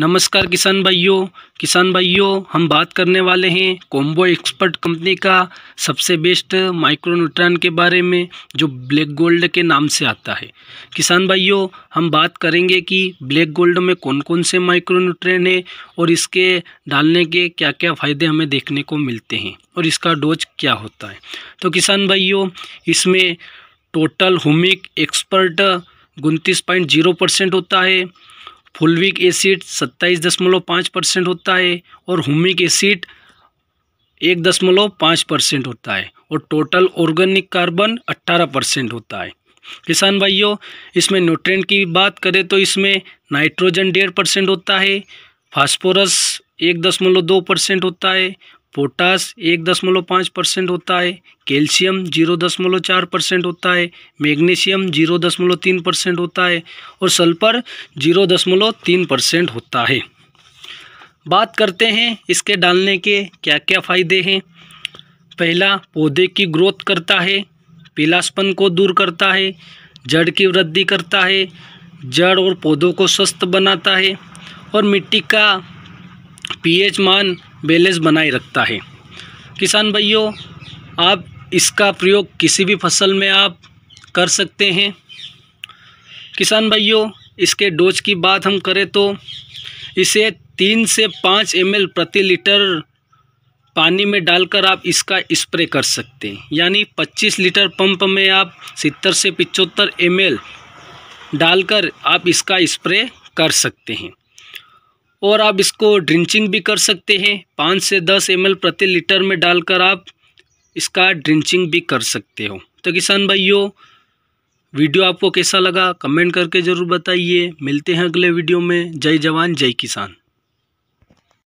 नमस्कार किसान भाइयों किसान भाइयों हम बात करने वाले हैं कॉम्बो एक्सपर्ट कंपनी का सबसे बेस्ट माइक्रोन्यूट्रन के बारे में जो ब्लैक गोल्ड के नाम से आता है किसान भाइयों हम बात करेंगे कि ब्लैक गोल्ड में कौन कौन से माइक्रोन्यूट्रन है और इसके डालने के क्या क्या फ़ायदे हमें देखने को मिलते हैं और इसका डोज क्या होता है तो किसान भाइयों इसमें टोटल होमिक एक्सपर्ट उनतीस पॉइंट जीरो परसेंट होता है फुलविक एसिड सत्ताईस दशमलव पाँच परसेंट होता है और हुमिक एसिड एक दशमलव पाँच परसेंट होता है और टोटल ऑर्गेनिक कार्बन अट्ठारह परसेंट होता है किसान भाइयों इसमें न्यूट्रेंट की बात करें तो इसमें नाइट्रोजन डेढ़ परसेंट होता है फास्फोरस एक दशमलव दो परसेंट होता है पोटास एक दशमलव पाँच परसेंट होता है कैल्शियम जीरो दशमलव चार परसेंट होता है मैग्नीशियम जीरो दशमलव तीन परसेंट होता है और सल्फर जीरो दशमलव तीन परसेंट होता है बात करते हैं इसके डालने के क्या क्या फ़ायदे हैं पहला पौधे की ग्रोथ करता है पीलासपन को दूर करता है जड़ की वृद्धि करता है जड़ और पौधों को स्वस्थ बनाता है और मिट्टी का पीएच मान बैलेंस बनाए रखता है किसान भाइयों आप इसका प्रयोग किसी भी फसल में आप कर सकते हैं किसान भाइयों इसके डोज की बात हम करें तो इसे तीन से पाँच एम प्रति लीटर पानी में डालकर आप इसका स्प्रे कर सकते हैं यानी 25 लीटर पंप में आप सितर से पिचहत्तर एम डालकर आप इसका स्प्रे कर सकते हैं और आप इसको ड्रिंचिंग भी कर सकते हैं पाँच से दस एम प्रति लीटर में डालकर आप इसका ड्रिंचिंग भी कर सकते हो तो किसान भाइयों वीडियो आपको कैसा लगा कमेंट करके ज़रूर बताइए मिलते हैं अगले वीडियो में जय जवान जय किसान